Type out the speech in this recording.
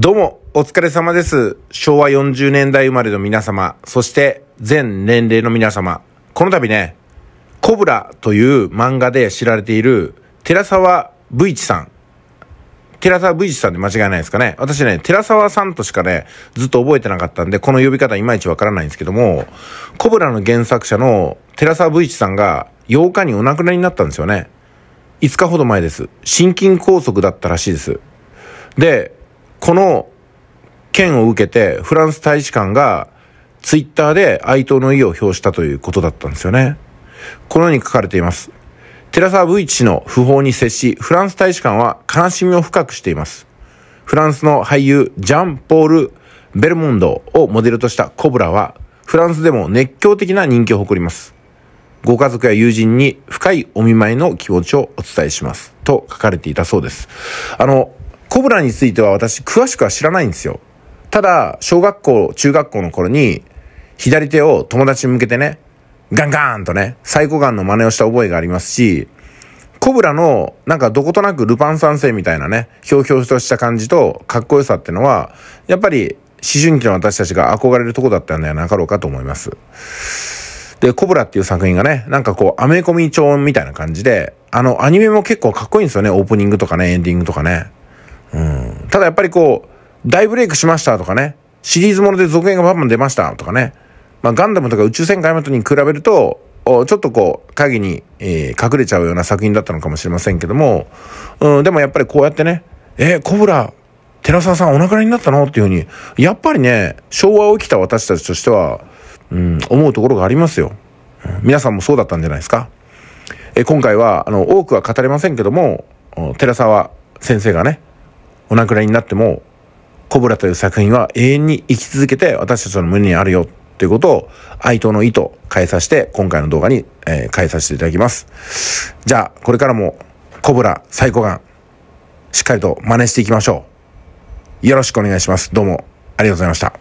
どうも、お疲れ様です。昭和40年代生まれの皆様、そして全年齢の皆様。この度ね、コブラという漫画で知られている、寺沢武一さん。寺沢武一さんで間違いないですかね。私ね、寺沢さんとしかね、ずっと覚えてなかったんで、この呼び方いまいちわからないんですけども、コブラの原作者の寺沢武一さんが8日にお亡くなりになったんですよね。5日ほど前です。心筋梗塞だったらしいです。で、この件を受けて、フランス大使館が、ツイッターで哀悼の意を表したということだったんですよね。このように書かれています。テラサ・ブイ氏の訃報に接し、フランス大使館は悲しみを深くしています。フランスの俳優、ジャンポール・ベルモンドをモデルとしたコブラは、フランスでも熱狂的な人気を誇ります。ご家族や友人に深いお見舞いの気持ちをお伝えします。と書かれていたそうです。あの、コブラについては私詳しくは知らないんですよ。ただ、小学校、中学校の頃に、左手を友達に向けてね、ガンガーンとね、サイコガンの真似をした覚えがありますし、コブラの、なんかどことなくルパン三世みたいなね、ひょうひょうとした感じとかっこよさってのは、やっぱり思春期の私たちが憧れるとこだったんではなかろうかと思います。で、コブラっていう作品がね、なんかこう、アメコミ調みたいな感じで、あの、アニメも結構かっこいいんですよね、オープニングとかね、エンディングとかね。ただやっぱりこう、大ブレイクしましたとかね、シリーズもので続編がバンバン出ましたとかね、まあ、ガンダムとか宇宙戦艦ヤマトに比べると、ちょっとこう、鍵に、えー、隠れちゃうような作品だったのかもしれませんけども、うん、でもやっぱりこうやってね、えー、コブラ、寺澤さんお亡くなりになったのっていうふうに、やっぱりね、昭和を生きた私たちとしては、うん、思うところがありますよ。皆さんもそうだったんじゃないですか。えー、今回は、あの、多くは語れませんけども、寺澤先生がね、お亡くなりになっても、コブラという作品は永遠に生き続けて私たちの胸にあるよということを哀悼の意と変えさせて、今回の動画に、変えさせていただきます。じゃあ、これからもコブラ、サイコガン、しっかりと真似していきましょう。よろしくお願いします。どうもありがとうございました。